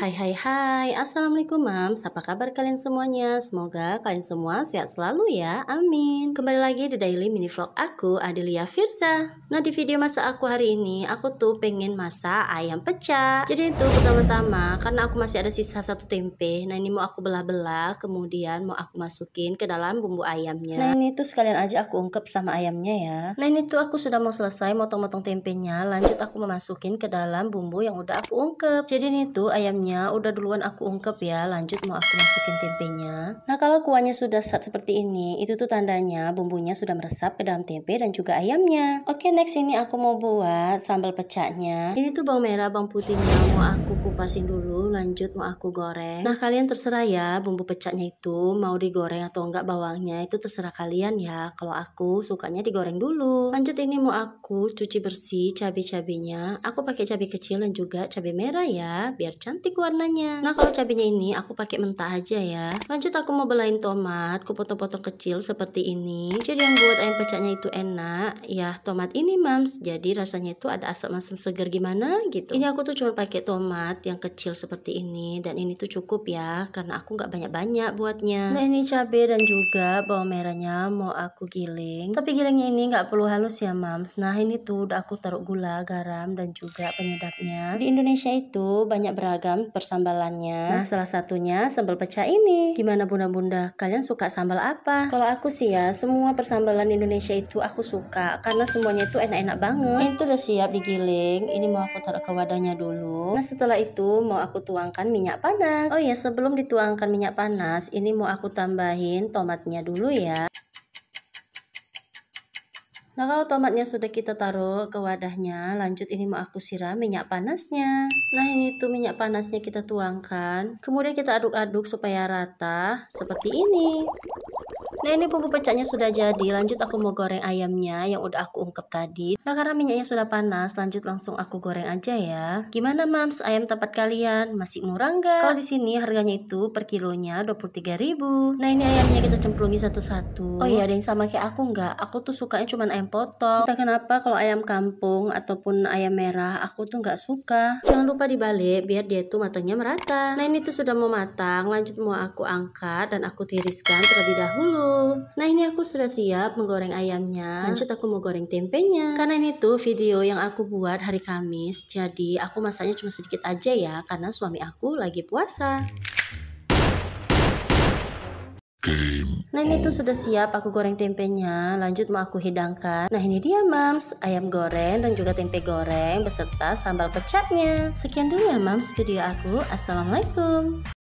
Hai hai hai, Assalamualaikum Mams, apa kabar kalian semuanya? Semoga kalian semua sehat selalu ya, amin Kembali lagi di daily mini vlog aku, Adelia Firza Nah di video masa aku hari ini, aku tuh pengen masak ayam pecah Jadi itu pertama-tama, karena aku masih ada sisa satu tempe Nah ini mau aku belah-belah, kemudian mau aku masukin ke dalam bumbu ayamnya Nah ini tuh sekalian aja aku ungkep sama ayamnya ya Nah ini tuh aku sudah mau selesai motong-motong tempenya Lanjut aku memasukin ke dalam bumbu yang udah aku ungkep Jadi ini tuh ayamnya kuahnya udah duluan aku ungkep ya. Lanjut mau aku masukin tempenya. Nah kalau kuahnya sudah saat seperti ini, itu tuh tandanya bumbunya sudah meresap ke dalam tempe dan juga ayamnya. Oke next ini aku mau buat sambal pecaknya. Ini tuh bawang merah, bawang putihnya mau aku kupasin dulu. Lanjut mau aku goreng. Nah kalian terserah ya bumbu pecaknya itu mau digoreng atau enggak bawangnya itu terserah kalian ya. Kalau aku sukanya digoreng dulu. Lanjut ini mau aku cuci bersih cabai-cabainya. Aku pakai cabai kecil dan juga cabai merah ya biar cantik warnanya. Nah, kalau cabenya ini aku pakai mentah aja ya. Lanjut aku mau belain tomat, aku potong-potong kecil seperti ini. Jadi yang buat ayam pecaknya itu enak, ya tomat ini mams. Jadi rasanya itu ada asap asam segar gimana gitu. Ini aku tuh cuma pakai tomat yang kecil seperti ini dan ini tuh cukup ya karena aku nggak banyak-banyak buatnya. Nah, ini cabai dan juga bawang merahnya mau aku giling. Tapi gilingnya ini nggak perlu halus ya mams. Nah, ini tuh udah aku taruh gula, garam dan juga penyedapnya. Di Indonesia itu banyak beragam persambalannya. Nah, salah satunya sambal pecah ini. Gimana bunda-bunda, kalian suka sambal apa? Kalau aku sih ya, semua persambalan Indonesia itu aku suka karena semuanya itu enak-enak banget. Ini tuh udah siap digiling. Ini mau aku taruh ke wadahnya dulu. Nah, setelah itu mau aku tuangkan minyak panas. Oh iya, sebelum dituangkan minyak panas, ini mau aku tambahin tomatnya dulu ya. Nah kalau tomatnya sudah kita taruh ke wadahnya, lanjut ini mau aku siram minyak panasnya. Nah ini tuh minyak panasnya kita tuangkan. Kemudian kita aduk-aduk supaya rata seperti ini. Nah ini bumbu pecahnya sudah jadi, lanjut aku mau goreng ayamnya yang udah aku ungkep tadi. Nah karena minyaknya sudah panas, lanjut langsung aku goreng aja ya. Gimana mams ayam tempat kalian? Masih murah nggak? Kalau di sini harganya itu per kilonya ribu. Nah ini ayamnya kita cemplungi satu-satu. Oh iya ada yang sama kayak aku nggak? Aku tuh sukanya cuma ayam potong. Entah kenapa kalau ayam kampung ataupun ayam merah aku tuh nggak suka. Jangan lupa dibalik biar dia tuh matangnya merata. Nah ini tuh sudah mau matang, lanjut mau aku angkat dan aku tiriskan terlebih dahulu. Nah ini aku sudah siap menggoreng ayamnya. Lanjut aku mau goreng tempenya. Karena ini tuh video yang aku buat hari Kamis, jadi aku masaknya cuma sedikit aja ya, karena suami aku lagi puasa. Game nah ini tuh sudah siap aku goreng tempenya Lanjut mau aku hidangkan Nah ini dia mams Ayam goreng dan juga tempe goreng Beserta sambal pecatnya Sekian dulu ya mams video aku Assalamualaikum